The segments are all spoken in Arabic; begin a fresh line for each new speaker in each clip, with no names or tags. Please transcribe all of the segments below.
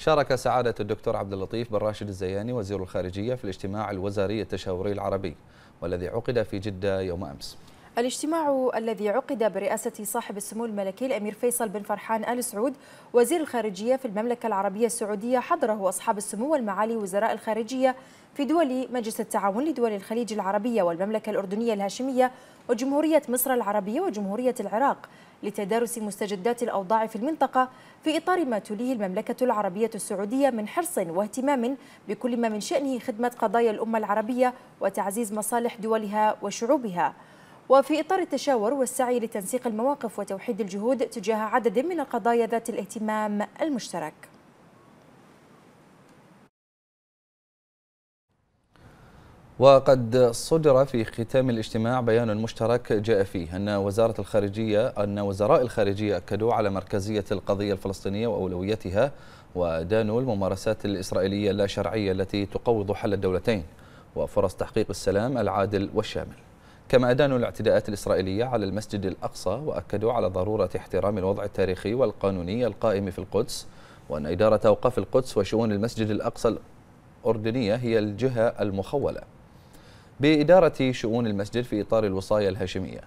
شارك سعادة الدكتور عبد اللطيف بن راشد الزياني وزير الخارجية في الاجتماع الوزاري التشاوري العربي والذي عقد في جدة يوم أمس
الاجتماع الذي عقد برئاسة صاحب السمو الملكي الأمير فيصل بن فرحان آل سعود وزير الخارجية في المملكة العربية السعودية حضره أصحاب السمو والمعالي وزراء الخارجية في دول مجلس التعاون لدول الخليج العربية والمملكة الأردنية الهاشمية وجمهورية مصر العربية وجمهورية العراق لتدارس مستجدات الأوضاع في المنطقة في إطار ما تليه المملكة العربية السعودية من حرص واهتمام بكل ما من شأنه خدمة قضايا الأمة العربية وتعزيز مصالح دولها وشعوبها وفي إطار التشاور والسعي لتنسيق المواقف وتوحيد الجهود تجاه عدد من القضايا ذات الاهتمام المشترك
وقد صدر في ختام الاجتماع بيان مشترك جاء فيه أن وزارة الخارجية أن وزراء الخارجية أكدوا على مركزية القضية الفلسطينية وأولويتها ودانوا الممارسات الإسرائيلية اللا شرعية التي تقوض حل الدولتين وفرص تحقيق السلام العادل والشامل كما أدانوا الاعتداءات الإسرائيلية على المسجد الأقصى وأكدوا على ضرورة احترام الوضع التاريخي والقانوني القائم في القدس وأن إدارة أوقاف القدس وشؤون المسجد الأقصى الأردنية هي الجهة المخولة بإدارة شؤون المسجد في إطار الوصاية الهاشمية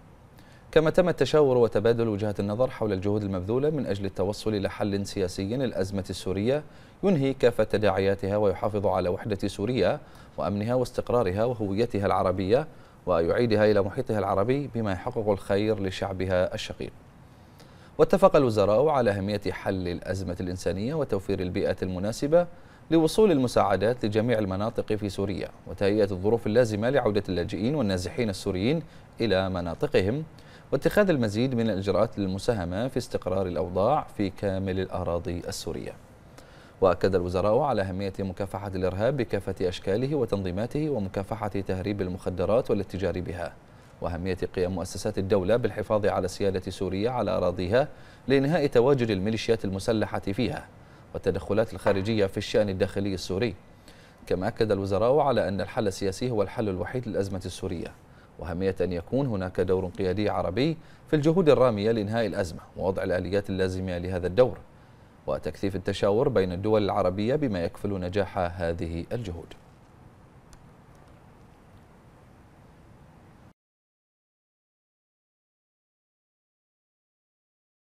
كما تم التشاور وتبادل وجهات النظر حول الجهود المبذولة من أجل التوصل إلى حل سياسي للأزمة السورية ينهي كافة تداعياتها ويحافظ على وحدة سوريا وأمنها واستقرارها وهويتها العربية ويعيدها إلى محيطها العربي بما يحقق الخير لشعبها الشقيق واتفق الوزراء على أهمية حل الأزمة الإنسانية وتوفير البيئة المناسبة لوصول المساعدات لجميع المناطق في سوريا وتهيئة الظروف اللازمة لعودة اللاجئين والنازحين السوريين إلى مناطقهم واتخاذ المزيد من الإجراءات للمساهمة في استقرار الأوضاع في كامل الأراضي السورية وأكد الوزراء على أهمية مكافحة الإرهاب بكافة أشكاله وتنظيماته ومكافحة تهريب المخدرات والاتجار بها وأهمية قيام مؤسسات الدولة بالحفاظ على سيادة سوريا على أراضيها لإنهاء تواجد الميليشيات المسلحة فيها والتدخلات الخارجية في الشأن الداخلي السوري كما أكد الوزراء على أن الحل السياسي هو الحل الوحيد للأزمة السورية وأهمية أن يكون هناك دور قيادي عربي في الجهود الرامية لإنهاء الأزمة ووضع الآليات اللازمة لهذا الدور وتكثيف التشاور بين الدول العربية بما يكفل نجاح هذه الجهود